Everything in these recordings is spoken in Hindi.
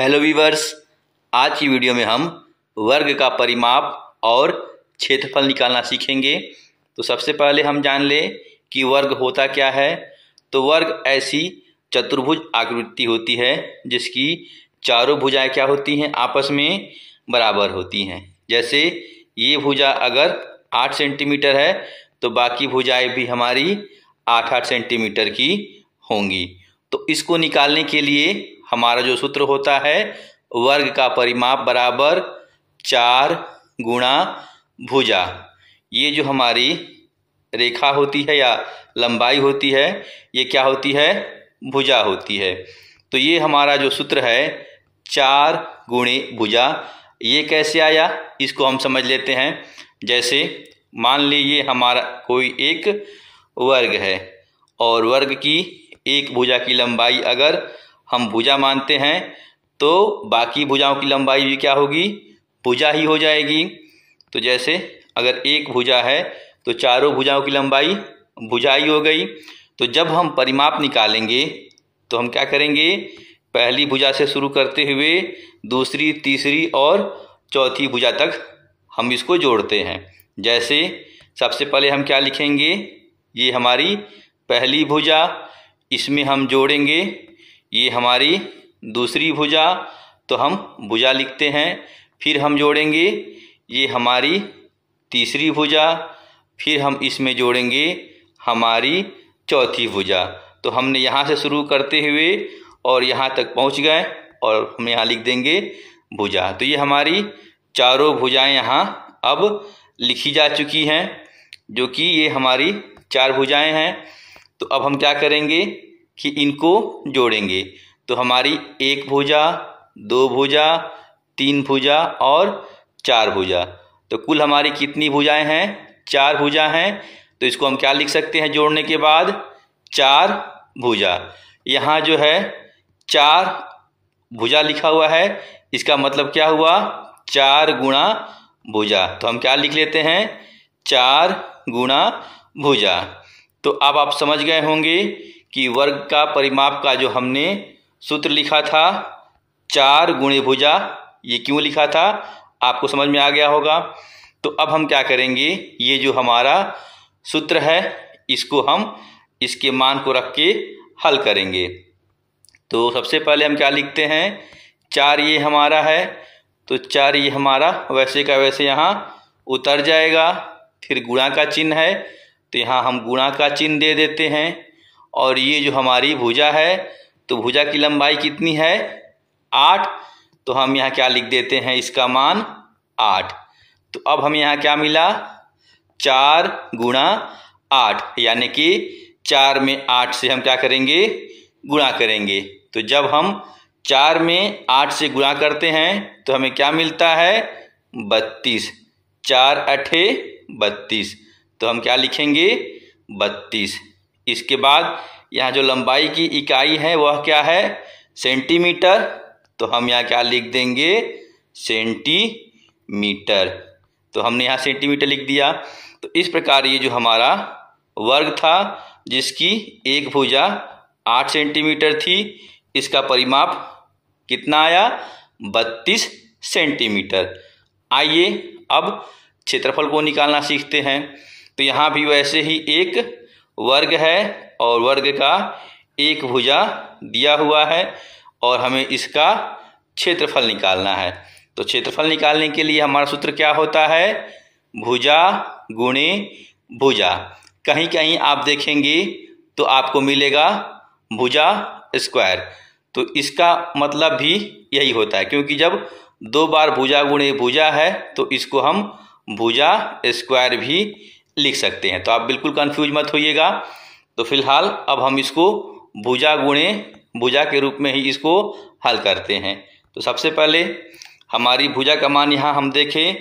हेलो वीवर्स आज की वीडियो में हम वर्ग का परिमाप और क्षेत्रफल निकालना सीखेंगे तो सबसे पहले हम जान लें कि वर्ग होता क्या है तो वर्ग ऐसी चतुर्भुज आकृति होती है जिसकी चारों भुजाएं क्या होती हैं आपस में बराबर होती हैं जैसे ये भुजा अगर आठ सेंटीमीटर है तो बाकी भुजाएं भी हमारी आठ आठ सेंटीमीटर की होंगी तो इसको निकालने के लिए हमारा जो सूत्र होता है वर्ग का परिमाप बराबर चार गुणा भुजा ये जो हमारी रेखा होती है या लंबाई होती है ये क्या होती है भुजा होती है तो ये हमारा जो सूत्र है चार गुणे भुजा ये कैसे आया इसको हम समझ लेते हैं जैसे मान लीजिए हमारा कोई एक वर्ग है और वर्ग की एक भुजा की लंबाई अगर हम भुजा मानते हैं तो बाकी भुजाओं की लंबाई भी क्या होगी भुजा ही हो जाएगी तो जैसे अगर एक भुजा है तो चारों भुजाओं की लंबाई ही हो गई तो जब हम परिमाप निकालेंगे तो हम क्या करेंगे पहली भुजा से शुरू करते हुए दूसरी तीसरी और चौथी भुजा तक हम इसको जोड़ते हैं जैसे सबसे पहले हम क्या लिखेंगे ये हमारी पहली भुजा इसमें हम जोड़ेंगे ये हमारी दूसरी भुजा तो हम भुजा लिखते हैं फिर हम जोड़ेंगे ये हमारी तीसरी भुजा फिर हम इसमें जोड़ेंगे हमारी चौथी भुजा तो हमने यहाँ से शुरू करते हुए और यहाँ तक पहुँच गए और हम यहाँ लिख देंगे भुजा तो ये हमारी चारों भुजाएं यहाँ अब लिखी जा चुकी हैं जो कि ये हमारी चार भुजाएं हैं तो अब हम क्या करेंगे कि इनको जोड़ेंगे तो हमारी एक भुजा दो भुजा तीन भुजा और चार भुजा तो कुल हमारी कितनी भुजाएं हैं चार भुजा हैं तो इसको हम क्या लिख सकते हैं जोड़ने के बाद चार भुजा यहाँ जो है चार भुजा लिखा हुआ है इसका मतलब क्या हुआ चार गुणा भुजा तो हम क्या लिख लेते हैं चार गुणा भुजा तो अब आप समझ गए होंगे कि वर्ग का परिमाप का जो हमने सूत्र लिखा था चार गुणे भुजा ये क्यों लिखा था आपको समझ में आ गया होगा तो अब हम क्या करेंगे ये जो हमारा सूत्र है इसको हम इसके मान को रख के हल करेंगे तो सबसे पहले हम क्या लिखते हैं चार ये हमारा है तो चार ये हमारा वैसे का वैसे यहाँ उतर जाएगा फिर गुणा का चिन्ह है तो यहाँ हम गुणा का चिन्ह दे देते हैं और ये जो हमारी भुजा है तो भुजा की लंबाई कितनी है आठ तो हम यहाँ क्या लिख देते हैं इसका मान आठ तो अब हम यहाँ क्या मिला चार गुणा आठ यानी कि चार में आठ से हम क्या करेंगे गुणा करेंगे तो जब हम चार में आठ से गुणा करते हैं तो हमें क्या मिलता है बत्तीस चार अठे बत्तीस तो हम क्या लिखेंगे बत्तीस इसके बाद यहाँ जो लंबाई की इकाई है वह क्या है सेंटीमीटर तो हम यहाँ क्या लिख देंगे सेंटीमीटर तो हमने यहाँ सेंटीमीटर लिख दिया तो इस प्रकार ये जो हमारा वर्ग था जिसकी एक भुजा आठ सेंटीमीटर थी इसका परिमाप कितना आया बत्तीस सेंटीमीटर आइए अब क्षेत्रफल को निकालना सीखते हैं तो यहाँ भी वैसे ही एक वर्ग है और वर्ग का एक भुजा दिया हुआ है और हमें इसका क्षेत्रफल निकालना है तो क्षेत्रफल निकालने के लिए हमारा सूत्र क्या होता है भुजा गुणे भुजा कहीं कहीं आप देखेंगे तो आपको मिलेगा भुजा स्क्वायर तो इसका मतलब भी यही होता है क्योंकि जब दो बार भुजा गुणे भुजा है तो इसको हम भुजा स्क्वायर भी लिख सकते हैं तो आप बिल्कुल कन्फ्यूज मत होइएगा तो फिलहाल अब हम इसको भुजा गुणे भुजा के रूप में ही इसको हल करते हैं तो सबसे पहले हमारी भुजा का मान यहाँ हम देखें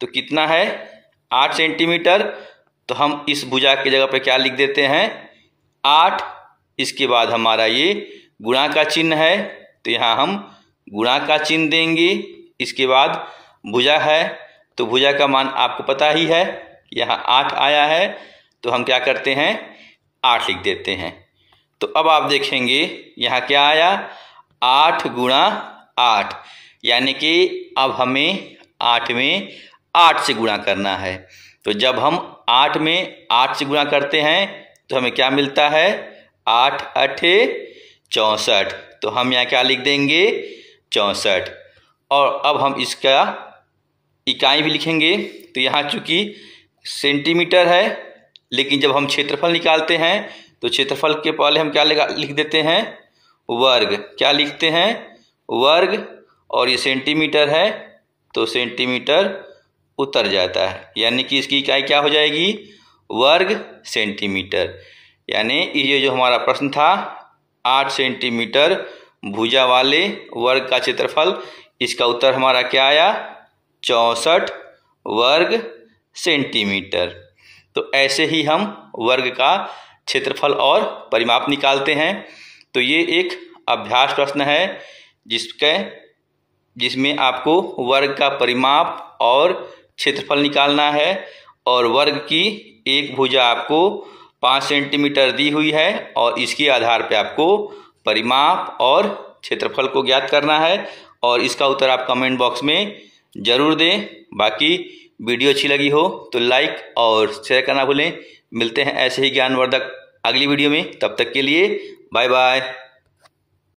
तो कितना है आठ सेंटीमीटर तो हम इस भुजा की जगह पर क्या लिख देते हैं आठ इसके बाद हमारा ये गुणा का चिन्ह है तो यहाँ हम गुणा का चिन्ह देंगे इसके बाद भुजा है तो भुजा का मान आपको पता ही है यहाँ आठ आया है तो हम क्या करते हैं आठ लिख देते हैं तो अब आप देखेंगे यहाँ क्या आया आठ गुणा आठ यानी कि अब हमें आठ में आठ से गुणा करना है तो जब हम आठ में आठ से गुणा करते हैं तो हमें क्या मिलता है आठ अठे चौंसठ तो हम यहाँ क्या लिख देंगे चौंसठ और अब हम इसका इकाई भी लिखेंगे तो यहाँ चूंकि सेंटीमीटर है लेकिन जब हम क्षेत्रफल निकालते हैं तो क्षेत्रफल के पहले हम क्या लिख देते हैं वर्ग क्या लिखते हैं वर्ग और ये सेंटीमीटर है तो सेंटीमीटर उतर जाता है यानी कि इसकी इकाई क्या हो जाएगी वर्ग सेंटीमीटर यानी ये जो हमारा प्रश्न था आठ सेंटीमीटर भुजा वाले वर्ग का क्षेत्रफल इसका उत्तर हमारा क्या आया चौंसठ वर्ग सेंटीमीटर तो ऐसे ही हम वर्ग का क्षेत्रफल और परिमाप निकालते हैं तो ये एक अभ्यास प्रश्न है जिसके जिसमें आपको वर्ग का परिमाप और क्षेत्रफल निकालना है और वर्ग की एक भुजा आपको पाँच सेंटीमीटर दी हुई है और इसके आधार पर आपको परिमाप और क्षेत्रफल को ज्ञात करना है और इसका उत्तर आप कमेंट बॉक्स में ज़रूर दें बाकी वीडियो अच्छी लगी हो तो लाइक और शेयर करना भूलें मिलते हैं ऐसे ही ज्ञानवर्धक अगली वीडियो में तब तक के लिए बाय बाय